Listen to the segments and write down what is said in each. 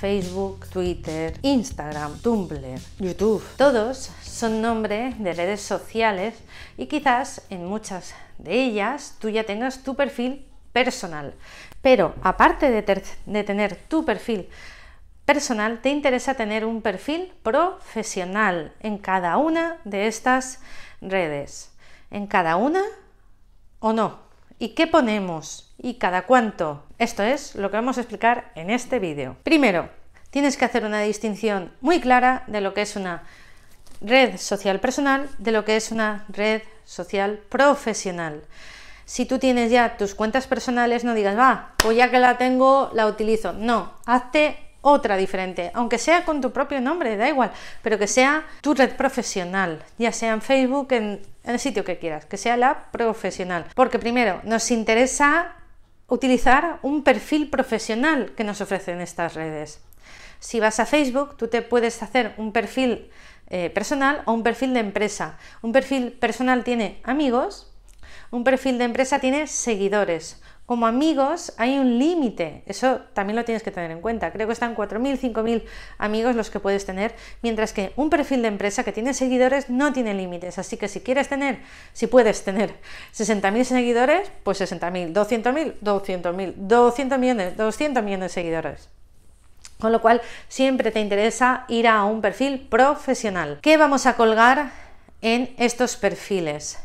Facebook, Twitter, Instagram, Tumblr, YouTube. Todos son nombre de redes sociales y quizás en muchas de ellas tú ya tengas tu perfil personal. Pero aparte de tener tu perfil personal, te interesa tener un perfil profesional en cada una de estas redes. ¿En cada una o no? ¿Y qué ponemos? ¿Y cada cuánto? Esto es lo que vamos a explicar en este vídeo. Primero, tienes que hacer una distinción muy clara de lo que es una red social personal de lo que es una red social profesional. Si tú tienes ya tus cuentas personales, no digas, va, pues ya que la tengo, la utilizo. No, hazte otra diferente, aunque sea con tu propio nombre, da igual, pero que sea tu red profesional, ya sea en Facebook, en, en el sitio que quieras, que sea la profesional. Porque primero, nos interesa utilizar un perfil profesional que nos ofrecen estas redes. Si vas a Facebook, tú te puedes hacer un perfil eh, personal o un perfil de empresa. Un perfil personal tiene amigos, un perfil de empresa tiene seguidores como amigos hay un límite, eso también lo tienes que tener en cuenta. Creo que están 4.000, 5.000 amigos los que puedes tener, mientras que un perfil de empresa que tiene seguidores no tiene límites. Así que si quieres tener, si puedes tener 60.000 seguidores, pues 60.000, 200.000, 200.000, 200 millones, 200 millones de seguidores. Con lo cual, siempre te interesa ir a un perfil profesional. ¿Qué vamos a colgar en estos perfiles?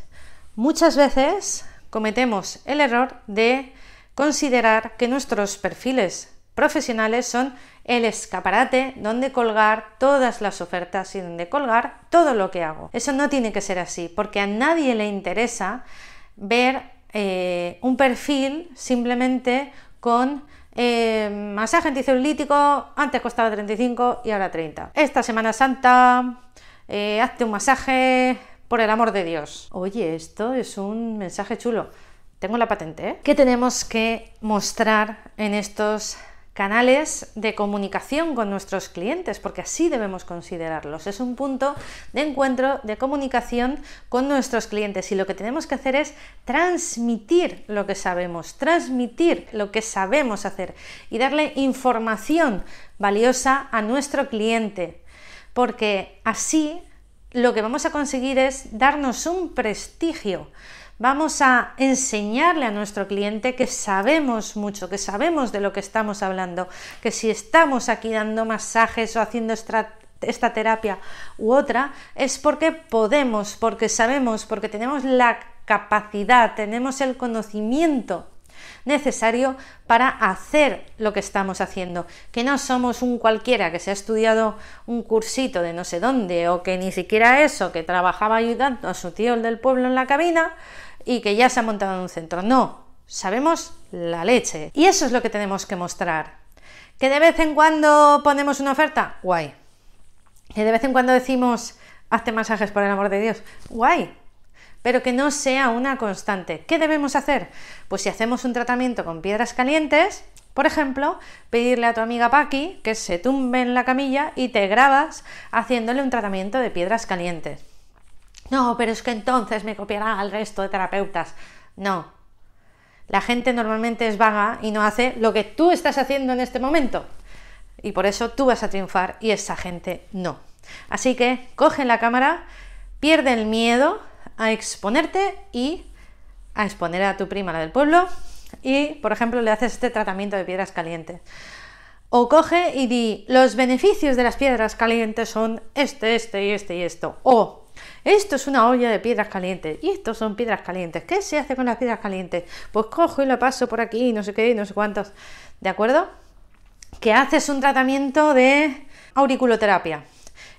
Muchas veces cometemos el error de considerar que nuestros perfiles profesionales son el escaparate donde colgar todas las ofertas y donde colgar todo lo que hago. Eso no tiene que ser así, porque a nadie le interesa ver eh, un perfil simplemente con eh, masaje anticelulítico, antes costaba 35 y ahora 30. Esta Semana Santa, eh, hazte un masaje por el amor de Dios. Oye, esto es un mensaje chulo. Tengo la patente. ¿eh? ¿Qué tenemos que mostrar en estos canales de comunicación con nuestros clientes, porque así debemos considerarlos. Es un punto de encuentro, de comunicación con nuestros clientes y lo que tenemos que hacer es transmitir lo que sabemos, transmitir lo que sabemos hacer y darle información valiosa a nuestro cliente, porque así lo que vamos a conseguir es darnos un prestigio. Vamos a enseñarle a nuestro cliente que sabemos mucho, que sabemos de lo que estamos hablando, que si estamos aquí dando masajes o haciendo esta terapia u otra, es porque podemos, porque sabemos, porque tenemos la capacidad, tenemos el conocimiento necesario para hacer lo que estamos haciendo, que no somos un cualquiera que se ha estudiado un cursito de no sé dónde o que ni siquiera eso, que trabajaba ayudando a su tío el del pueblo en la cabina y que ya se ha montado en un centro. No, sabemos la leche. Y eso es lo que tenemos que mostrar. Que de vez en cuando ponemos una oferta, guay. Que de vez en cuando decimos, hazte masajes por el amor de Dios, guay pero que no sea una constante. ¿Qué debemos hacer? Pues si hacemos un tratamiento con piedras calientes, por ejemplo, pedirle a tu amiga Paki que se tumbe en la camilla y te grabas haciéndole un tratamiento de piedras calientes. No, pero es que entonces me copiará al resto de terapeutas. No. La gente normalmente es vaga y no hace lo que tú estás haciendo en este momento. Y por eso tú vas a triunfar y esa gente no. Así que coge la cámara, pierde el miedo a exponerte y a exponer a tu prima, la del pueblo, y, por ejemplo, le haces este tratamiento de piedras calientes. O coge y di, los beneficios de las piedras calientes son este, este y este y esto. O, esto es una olla de piedras calientes y estos son piedras calientes. ¿Qué se hace con las piedras calientes? Pues cojo y lo paso por aquí y no sé qué y no sé cuántos. ¿De acuerdo? Que haces un tratamiento de auriculoterapia.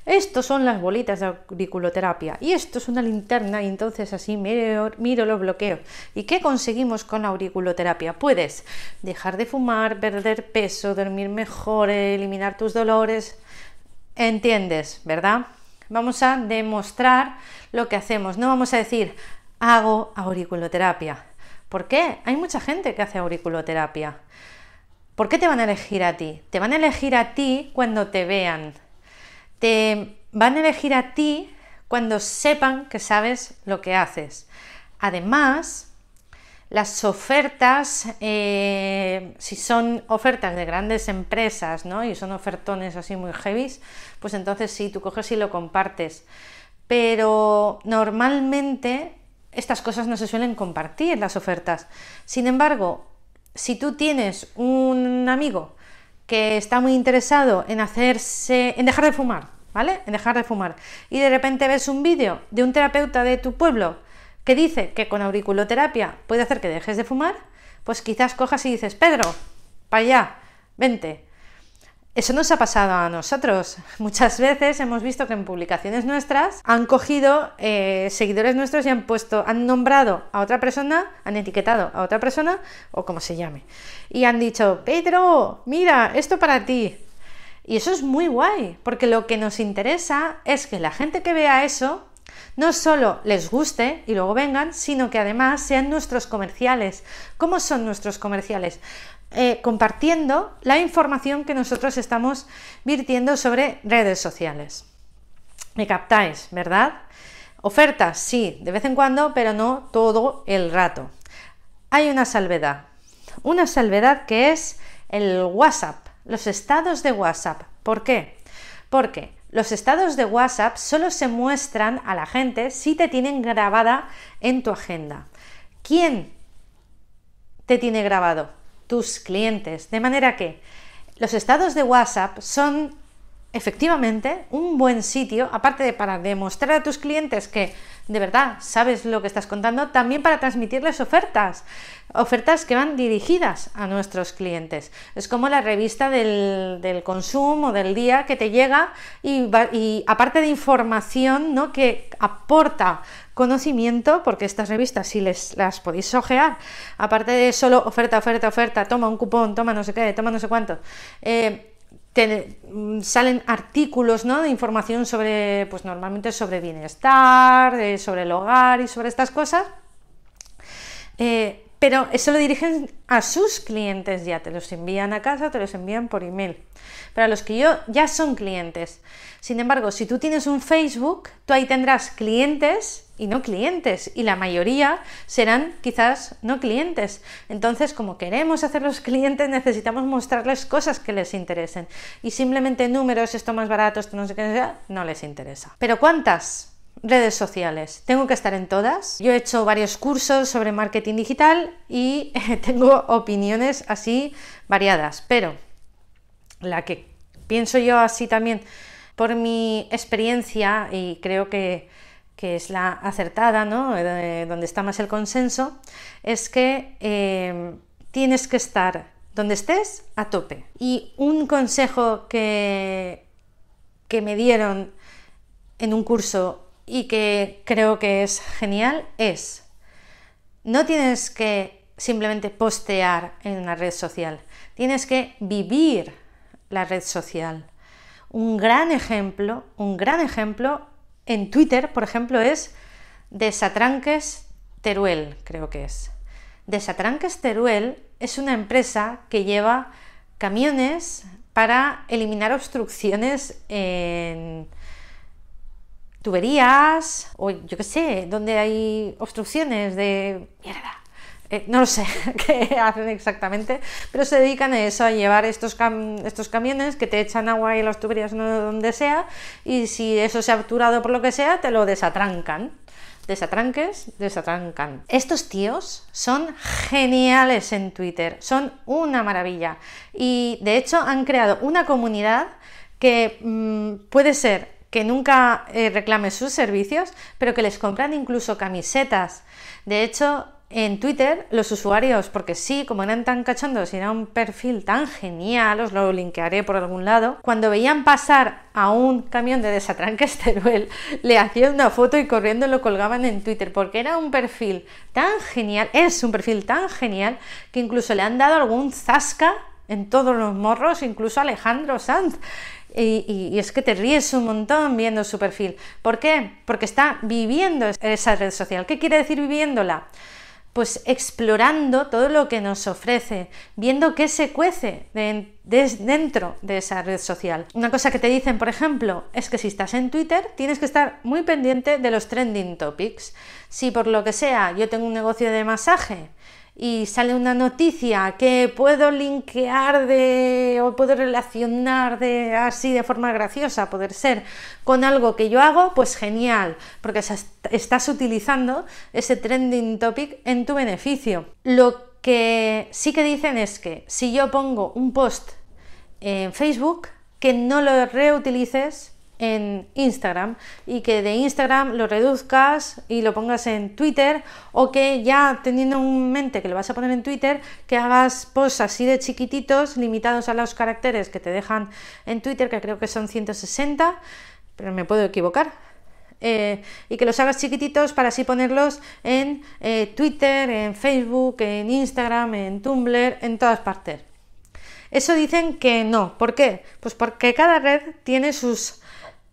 Estos son las bolitas de auriculoterapia y esto es una linterna y entonces así miro, los bloqueos. ¿Y qué conseguimos con auriculoterapia? Puedes dejar de fumar, perder peso, dormir mejor, eliminar tus dolores. ¿Entiendes, verdad? Vamos a demostrar lo que hacemos. No vamos a decir hago auriculoterapia. ¿Por qué? Hay mucha gente que hace auriculoterapia. ¿Por qué te van a elegir a ti? Te van a elegir a ti cuando te vean te van a elegir a ti cuando sepan que sabes lo que haces. Además, las ofertas, eh, si son ofertas de grandes empresas, ¿no? Y son ofertones así muy heavy, pues entonces sí, tú coges y lo compartes. Pero normalmente estas cosas no se suelen compartir, las ofertas. Sin embargo, si tú tienes un amigo que está muy interesado en hacerse, en dejar de fumar, ¿vale? En dejar de fumar. Y de repente ves un vídeo de un terapeuta de tu pueblo que dice que con auriculoterapia puede hacer que dejes de fumar, pues quizás cojas y dices, Pedro, para allá, vente. Eso nos ha pasado a nosotros. Muchas veces hemos visto que en publicaciones nuestras han cogido eh, seguidores nuestros y han puesto, han nombrado a otra persona, han etiquetado a otra persona o como se llame. Y han dicho, Pedro, mira, esto para ti. Y eso es muy guay, porque lo que nos interesa es que la gente que vea eso no solo les guste y luego vengan, sino que además sean nuestros comerciales. ¿Cómo son nuestros comerciales? Eh, compartiendo la información que nosotros estamos virtiendo sobre redes sociales. Me captáis, ¿verdad? Ofertas, sí, de vez en cuando, pero no todo el rato. Hay una salvedad, una salvedad que es el WhatsApp, los estados de WhatsApp. ¿Por qué? Porque los estados de WhatsApp solo se muestran a la gente si te tienen grabada en tu agenda. ¿Quién te tiene grabado? tus clientes. De manera que los estados de WhatsApp son efectivamente un buen sitio, aparte de para demostrar a tus clientes que de verdad sabes lo que estás contando, también para transmitirles ofertas, ofertas que van dirigidas a nuestros clientes. Es como la revista del, consumo del día que te llega y, y aparte de información ¿no? que aporta conocimiento, porque estas revistas si les, las podéis hojear. aparte de solo oferta, oferta, oferta, toma un cupón, toma no sé qué, toma no sé cuánto. Eh, Mm, salen artículos ¿no? de información sobre, pues normalmente sobre bienestar, eh, sobre el hogar y sobre estas cosas. Eh, pero eso lo dirigen a sus clientes ya, te los envían a casa, te los envían por email. Para los que yo ya son clientes. Sin embargo, si tú tienes un Facebook, tú ahí tendrás clientes y no clientes, y la mayoría serán quizás no clientes. Entonces, como queremos hacerlos clientes, necesitamos mostrarles cosas que les interesen. Y simplemente números, esto más barato, esto no sé qué, sea, no les interesa. Pero ¿cuántas? redes sociales. Tengo que estar en todas. Yo he hecho varios cursos sobre marketing digital y tengo opiniones así variadas, pero la que pienso yo así también por mi experiencia y creo que, es la acertada, donde está más el consenso, es que eh, tienes que estar donde estés a tope. Y un consejo que, que me dieron en un curso y que creo que es genial es, no tienes que simplemente postear en una red social, tienes que vivir la red social. Un gran ejemplo, un gran ejemplo en Twitter, por ejemplo, es Desatranques Teruel, creo que es. Desatranques Teruel es una empresa que lleva camiones para eliminar obstrucciones en, tuberías o yo qué sé, donde hay obstrucciones de mierda. Eh, no lo sé qué hacen exactamente, pero se dedican a eso, a llevar estos, estos camiones que te echan agua y las tuberías no, donde sea, y si eso se ha obturado por lo que sea, te lo desatrancan. Desatranques, desatrancan. Estos tíos son geniales en Twitter, son una maravilla. Y de hecho han creado una comunidad que mm, puede ser que nunca eh, reclame sus servicios, pero que les compran incluso camisetas. De hecho, en Twitter, los usuarios, porque sí, como eran tan cachondos y era un perfil tan genial, os lo linkearé por algún lado, cuando veían pasar a un camión de desatranque Teruel, le hacían una foto y corriendo lo colgaban en Twitter, porque era un perfil tan genial, es un perfil tan genial, que incluso le han dado algún zasca en todos los morros, incluso Alejandro Sanz. Y, es que te ríes un montón viendo su perfil. ¿Por qué? Porque está viviendo esa red social. ¿Qué quiere decir viviéndola? Pues explorando todo lo que nos ofrece, viendo qué se cuece dentro de esa red social. Una cosa que te dicen, por ejemplo, es que si estás en Twitter tienes que estar muy pendiente de los trending topics. Si por lo que sea yo tengo un negocio de masaje y sale una noticia que puedo linkear de o puedo relacionar de así de forma graciosa, poder ser con algo que yo hago, pues genial, porque estás utilizando ese trending topic en tu beneficio. Lo que sí que dicen es que si yo pongo un post en Facebook, que no lo reutilices en Instagram y que de Instagram lo reduzcas y lo pongas en Twitter o que ya teniendo en mente que lo vas a poner en Twitter, que hagas posts así de chiquititos, limitados a los caracteres que te dejan en Twitter, que creo que son 160, pero me puedo equivocar, eh, y que los hagas chiquititos para así ponerlos en eh, Twitter, en Facebook, en Instagram, en Tumblr, en todas partes. Eso dicen que no. ¿Por qué? Pues porque cada red tiene sus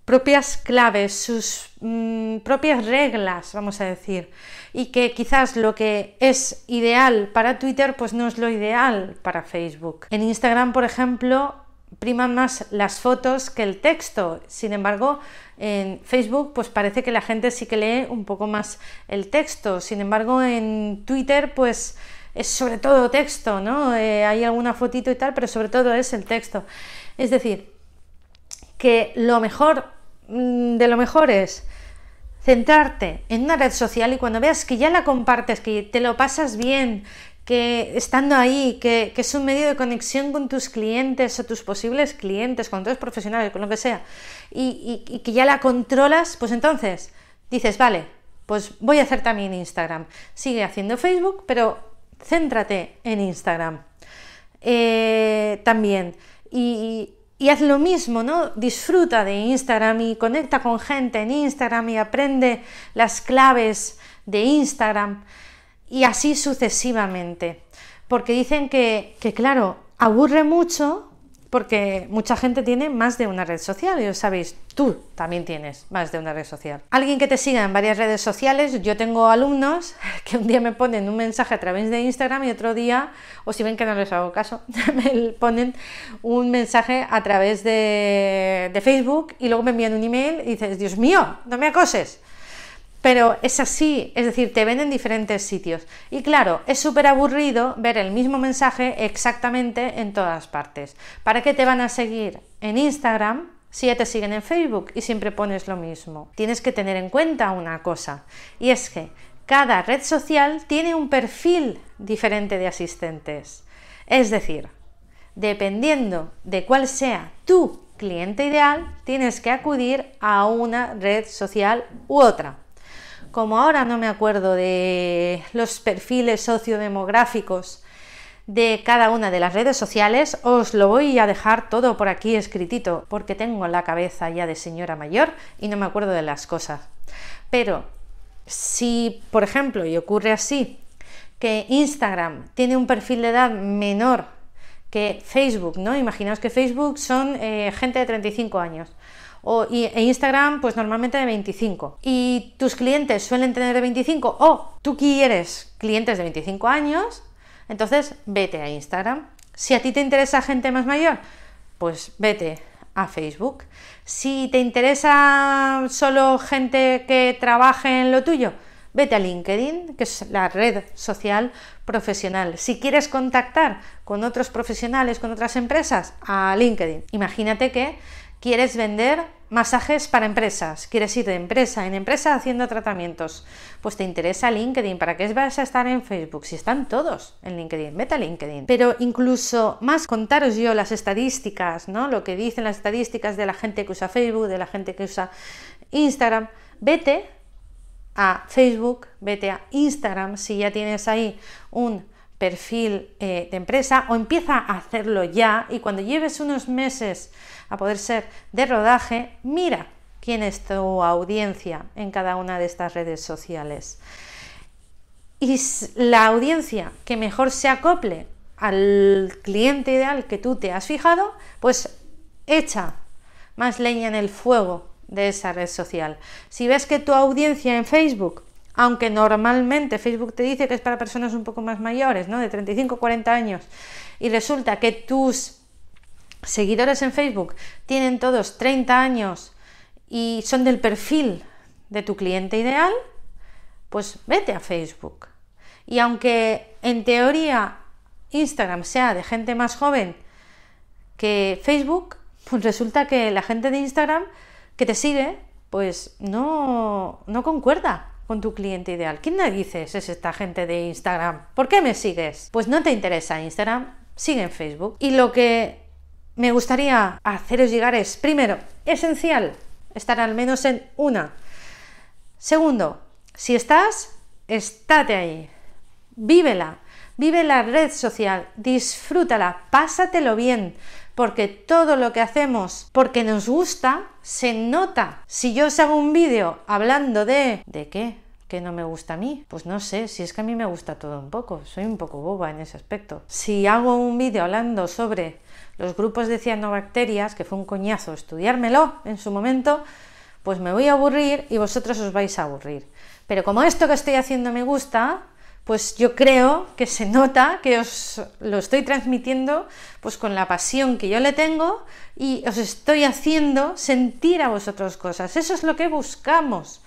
propias claves, sus mm, propias reglas, vamos a decir, y que quizás lo que es ideal para Twitter pues no es lo ideal para Facebook. En Instagram, por ejemplo, priman más las fotos que el texto. Sin embargo, en Facebook pues parece que la gente sí que lee un poco más el texto. Sin embargo, en Twitter pues es sobre todo texto, ¿no? Eh, hay alguna fotito y tal, pero sobre todo es el texto. Es decir, que lo mejor mm, de lo mejor es centrarte en una red social y cuando veas que ya la compartes, que te lo pasas bien, que estando ahí, que, es un medio de conexión con tus clientes o tus posibles clientes, con todos profesionales, con lo que sea, y, que ya la controlas, pues entonces dices, vale, pues voy a hacer también Instagram. Sigue haciendo Facebook, pero céntrate en Instagram. Eh, también. Y, y haz lo mismo, ¿no? Disfruta de Instagram y conecta con gente en Instagram y aprende las claves de Instagram y así sucesivamente. Porque dicen que, que claro, aburre mucho porque mucha gente tiene más de una red social, y sabéis, tú también tienes más de una red social. Alguien que te siga en varias redes sociales, yo tengo alumnos que un día me ponen un mensaje a través de Instagram y otro día, o si ven que no les hago caso, me ponen un mensaje a través de, de Facebook y luego me envían un email y dices, Dios mío, no me acoses. Pero es así, es decir, te ven en diferentes sitios. Y claro, es súper aburrido ver el mismo mensaje exactamente en todas partes. ¿Para qué te van a seguir en Instagram si ya te siguen en Facebook y siempre pones lo mismo? Tienes que tener en cuenta una cosa, y es que cada red social tiene un perfil diferente de asistentes. Es decir, dependiendo de cuál sea tu cliente ideal, tienes que acudir a una red social u otra como ahora no me acuerdo de los perfiles sociodemográficos de cada una de las redes sociales, os lo voy a dejar todo por aquí escritito, porque tengo la cabeza ya de señora mayor y no me acuerdo de las cosas. Pero si, por ejemplo, y ocurre así, que Instagram tiene un perfil de edad menor que Facebook, ¿no? Imaginaos que Facebook son eh, gente de 35 años o, e Instagram pues normalmente de 25. Y tus clientes suelen tener de 25 o tú quieres clientes de 25 años, entonces vete a Instagram. Si a ti te interesa gente más mayor, pues vete a Facebook. Si te interesa solo gente que trabaje en lo tuyo, vete a LinkedIn, que es la red social profesional. Si quieres contactar con otros profesionales, con otras empresas, a LinkedIn. Imagínate que ¿Quieres vender masajes para empresas? ¿Quieres ir de empresa en empresa haciendo tratamientos? Pues te interesa LinkedIn. ¿Para qué vas a estar en Facebook? Si están todos en LinkedIn, meta LinkedIn. Pero incluso más contaros yo las estadísticas, ¿no? Lo que dicen las estadísticas de la gente que usa Facebook, de la gente que usa Instagram. Vete a Facebook, vete a Instagram si ya tienes ahí un perfil eh, de empresa o empieza a hacerlo ya y cuando lleves unos meses a poder ser de rodaje, mira quién es tu audiencia en cada una de estas redes sociales. Y la audiencia que mejor se acople al cliente ideal que tú te has fijado, pues echa más leña en el fuego de esa red social. Si ves que tu audiencia en Facebook aunque normalmente Facebook te dice que es para personas un poco más mayores, ¿no? De 35, 40 años, y resulta que tus seguidores en Facebook tienen todos 30 años y son del perfil de tu cliente ideal, pues vete a Facebook. Y aunque en teoría Instagram sea de gente más joven que Facebook, pues resulta que la gente de Instagram que te sigue, pues no, no concuerda con tu cliente ideal. ¿Quién dices? es esta gente de Instagram? ¿Por qué me sigues? Pues no te interesa Instagram, sigue en Facebook. Y lo que me gustaría haceros llegar es, primero, esencial, estar al menos en una. Segundo, si estás, estate ahí. Vívela, vive la red social, disfrútala, pásatelo bien, porque todo lo que hacemos porque nos gusta se nota. Si yo os hago un vídeo hablando de... ¿De qué? que no me gusta a mí? Pues no sé, si es que a mí me gusta todo un poco, soy un poco boba en ese aspecto. Si hago un vídeo hablando sobre los grupos de cianobacterias, que fue un coñazo estudiármelo en su momento, pues me voy a aburrir y vosotros os vais a aburrir. Pero como esto que estoy haciendo me gusta, pues yo creo que se nota que os lo estoy transmitiendo pues con la pasión que yo le tengo y os estoy haciendo sentir a vosotros cosas. Eso es lo que buscamos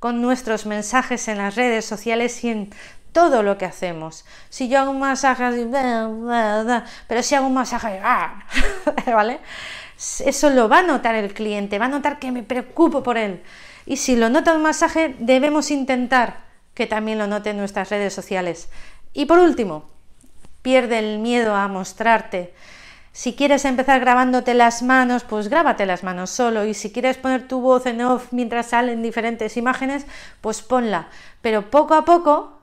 con nuestros mensajes en las redes sociales y en todo lo que hacemos. Si yo hago un masaje pero si hago un masaje, ¡ah! ¿vale? Eso lo va a notar el cliente, va a notar que me preocupo por él. Y si lo nota el masaje, debemos intentar que también lo note en nuestras redes sociales. Y por último, pierde el miedo a mostrarte. Si quieres empezar grabándote las manos, pues grábate las manos solo. Y si quieres poner tu voz en off mientras salen diferentes imágenes, pues ponla. Pero poco a poco,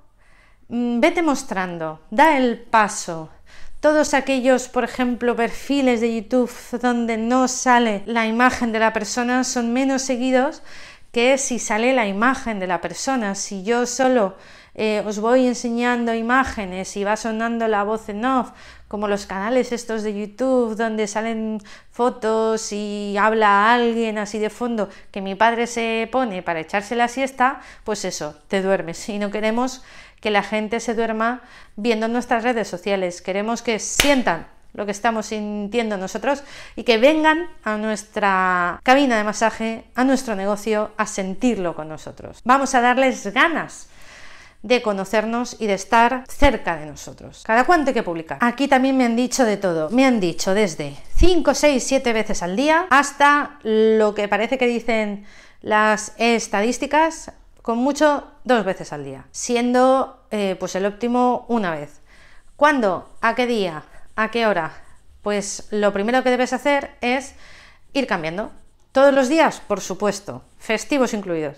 mm, vete mostrando, da el paso. Todos aquellos, por ejemplo, perfiles de YouTube donde no sale la imagen de la persona son menos seguidos que si sale la imagen de la persona, si yo solo eh, os voy enseñando imágenes y va sonando la voz en off, como los canales estos de YouTube donde salen fotos y habla alguien así de fondo que mi padre se pone para echarse la siesta, pues eso, te duermes. Y no queremos que la gente se duerma viendo nuestras redes sociales, queremos que sientan lo que estamos sintiendo nosotros y que vengan a nuestra cabina de masaje, a nuestro negocio, a sentirlo con nosotros. Vamos a darles ganas de conocernos y de estar cerca de nosotros. Cada cuánto hay que publicar. Aquí también me han dicho de todo. Me han dicho desde 5, 6, 7 veces al día hasta lo que parece que dicen las estadísticas, con mucho dos veces al día, siendo eh, pues el óptimo una vez. ¿Cuándo? ¿A qué día? ¿A qué hora? Pues lo primero que debes hacer es ir cambiando. Todos los días, por supuesto, festivos incluidos.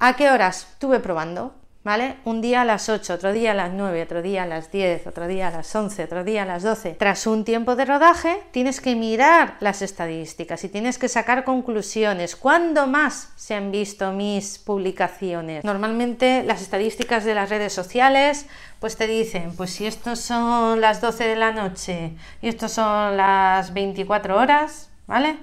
¿A qué horas? estuve probando. ¿Vale? Un día a las 8, otro día a las 9, otro día a las 10, otro día a las 11, otro día a las 12. Tras un tiempo de rodaje, tienes que mirar las estadísticas y tienes que sacar conclusiones. ¿Cuándo más se han visto mis publicaciones? Normalmente las estadísticas de las redes sociales pues te dicen, pues si estos son las 12 de la noche y estos son las 24 horas, ¿vale?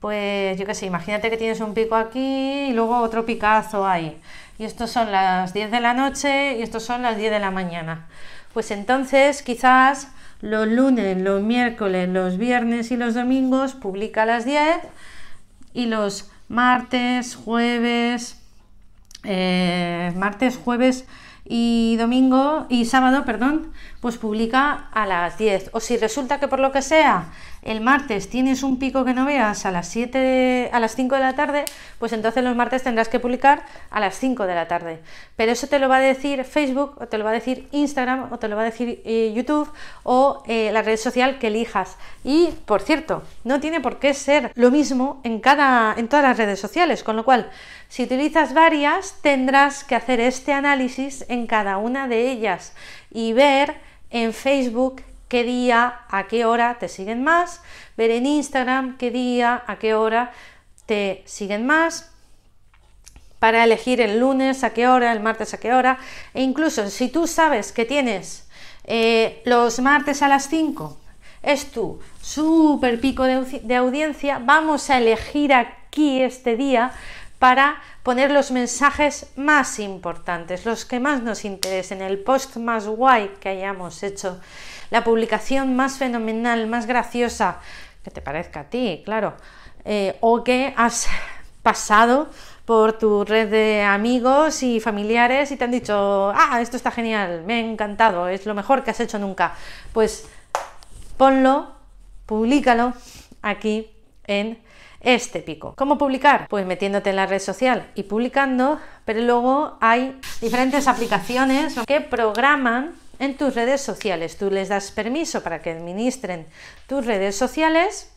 Pues yo qué sé, imagínate que tienes un pico aquí y luego otro picazo ahí y estos son las 10 de la noche y estos son las 10 de la mañana. Pues entonces quizás los lunes, los miércoles, los viernes y los domingos publica las 10 y los martes, jueves, eh, martes, jueves y domingo y sábado, perdón, pues publica a las 10. O si resulta que por lo que sea el martes tienes un pico que no veas a las 7 a las 5 de la tarde, pues entonces los martes tendrás que publicar a las 5 de la tarde. Pero eso te lo va a decir Facebook, o te lo va a decir Instagram, o te lo va a decir eh, YouTube, o eh, la red social que elijas. Y por cierto, no tiene por qué ser lo mismo en cada en todas las redes sociales, con lo cual, si utilizas varias, tendrás que hacer este análisis en cada una de ellas y ver en Facebook qué día, a qué hora te siguen más, ver en Instagram qué día, a qué hora te siguen más, para elegir el lunes a qué hora, el martes a qué hora, e incluso si tú sabes que tienes eh, los martes a las 5, es tu súper pico de audiencia, vamos a elegir aquí este día para poner los mensajes más importantes, los que más nos interesen, el post más guay que hayamos hecho, la publicación más fenomenal, más graciosa, que te parezca a ti, claro, eh, o que has pasado por tu red de amigos y familiares y te han dicho, ah, esto está genial, me ha encantado, es lo mejor que has hecho nunca. Pues ponlo, públicalo aquí en este pico. ¿Cómo publicar? Pues metiéndote en la red social y publicando, pero luego hay diferentes aplicaciones que programan en tus redes sociales. Tú les das permiso para que administren tus redes sociales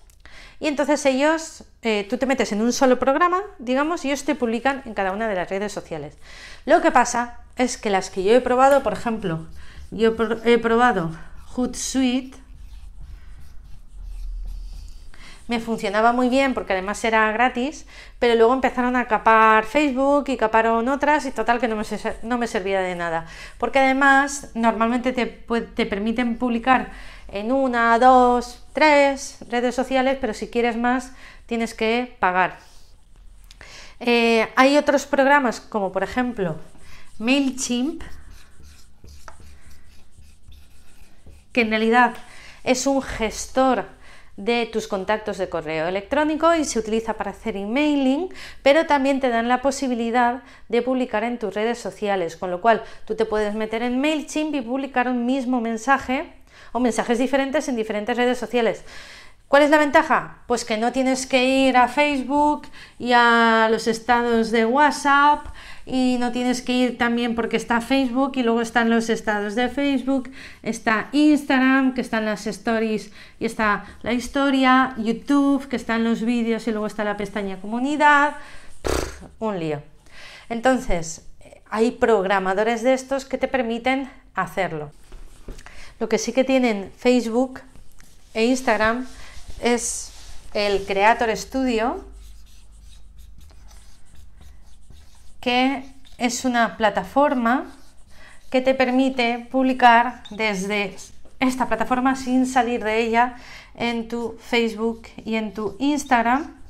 y entonces ellos, eh, tú te metes en un solo programa, digamos, y ellos te publican en cada una de las redes sociales. Lo que pasa es que las que yo he probado, por ejemplo, yo he probado Hootsuite, me funcionaba muy bien porque además era gratis, pero luego empezaron a capar Facebook y caparon otras y total que no me, servía de nada. Porque además normalmente te, permiten publicar en una, dos, tres redes sociales, pero si quieres más tienes que pagar. Eh, hay otros programas como por ejemplo MailChimp, que en realidad es un gestor de tus contactos de correo electrónico y se utiliza para hacer emailing, pero también te dan la posibilidad de publicar en tus redes sociales, con lo cual tú te puedes meter en MailChimp y publicar un mismo mensaje o mensajes diferentes en diferentes redes sociales. ¿Cuál es la ventaja? Pues que no tienes que ir a Facebook y a los estados de WhatsApp y no tienes que ir también porque está Facebook y luego están los estados de Facebook, está Instagram, que están las stories y está la historia, YouTube, que están los vídeos y luego está la pestaña comunidad, un lío. Entonces, hay programadores de estos que te permiten hacerlo. Lo que sí que tienen Facebook e Instagram es el Creator Studio, que es una plataforma que te permite publicar desde esta plataforma sin salir de ella en tu Facebook y en tu Instagram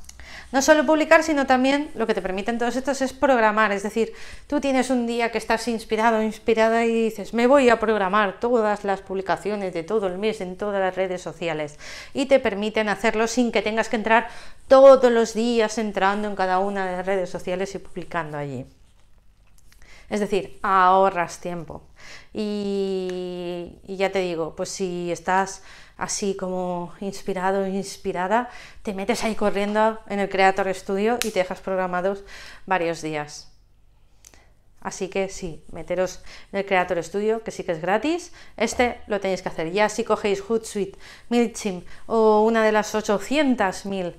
no solo publicar, sino también lo que te permiten todos estos es programar. Es decir, tú tienes un día que estás inspirado, inspirada y dices, me voy a programar todas las publicaciones de todo el mes en todas las redes sociales. Y te permiten hacerlo sin que tengas que entrar todos los días entrando en cada una de las redes sociales y publicando allí. Es decir, ahorras tiempo. Y, ya te digo, pues si estás así como inspirado, inspirada, te metes ahí corriendo en el Creator Studio y te dejas programados varios días. Así que sí, meteros en el Creator Studio, que sí que es gratis. Este lo tenéis que hacer. Ya si cogéis Hootsuite, Milchim o una de las 800.000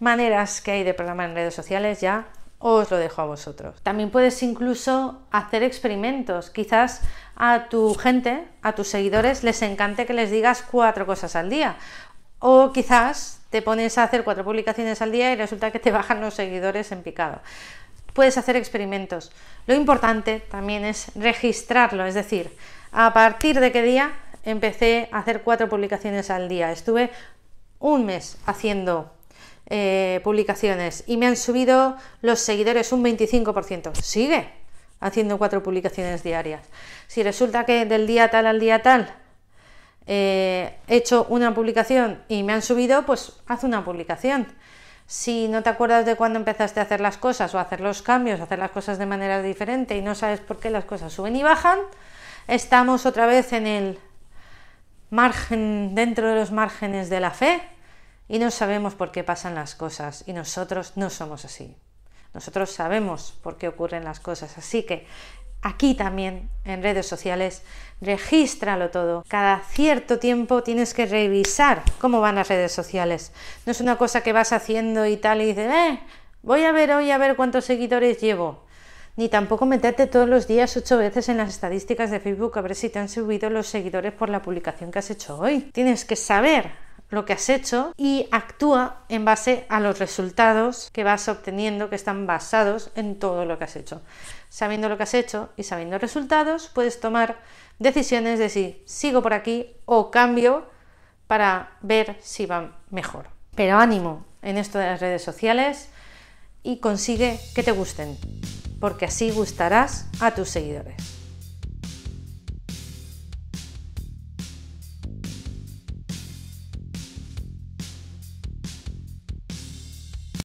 maneras que hay de programar en redes sociales, ya os lo dejo a vosotros. También puedes incluso hacer experimentos. Quizás a tu gente, a tus seguidores, les encante que les digas cuatro cosas al día. O quizás te pones a hacer cuatro publicaciones al día y resulta que te bajan los seguidores en picado. Puedes hacer experimentos. Lo importante también es registrarlo, es decir, a partir de qué día empecé a hacer cuatro publicaciones al día. Estuve un mes haciendo eh, publicaciones y me han subido los seguidores un 25%. Sigue haciendo cuatro publicaciones diarias. Si resulta que del día tal al día tal eh, he hecho una publicación y me han subido, pues haz una publicación. Si no te acuerdas de cuándo empezaste a hacer las cosas o hacer los cambios, hacer las cosas de manera diferente y no sabes por qué las cosas suben y bajan, estamos otra vez en el margen, dentro de los márgenes de la fe, y no sabemos por qué pasan las cosas y nosotros no somos así. Nosotros sabemos por qué ocurren las cosas, así que aquí también en redes sociales regístralo todo. Cada cierto tiempo tienes que revisar cómo van las redes sociales. No es una cosa que vas haciendo y tal y dices, eh, voy a ver hoy a ver cuántos seguidores llevo ni tampoco meterte todos los días ocho veces en las estadísticas de Facebook a ver si te han subido los seguidores por la publicación que has hecho hoy. Tienes que saber lo que has hecho y actúa en base a los resultados que vas obteniendo, que están basados en todo lo que has hecho. Sabiendo lo que has hecho y sabiendo resultados, puedes tomar decisiones de si sigo por aquí o cambio para ver si va mejor. Pero ánimo en esto de las redes sociales y consigue que te gusten, porque así gustarás a tus seguidores.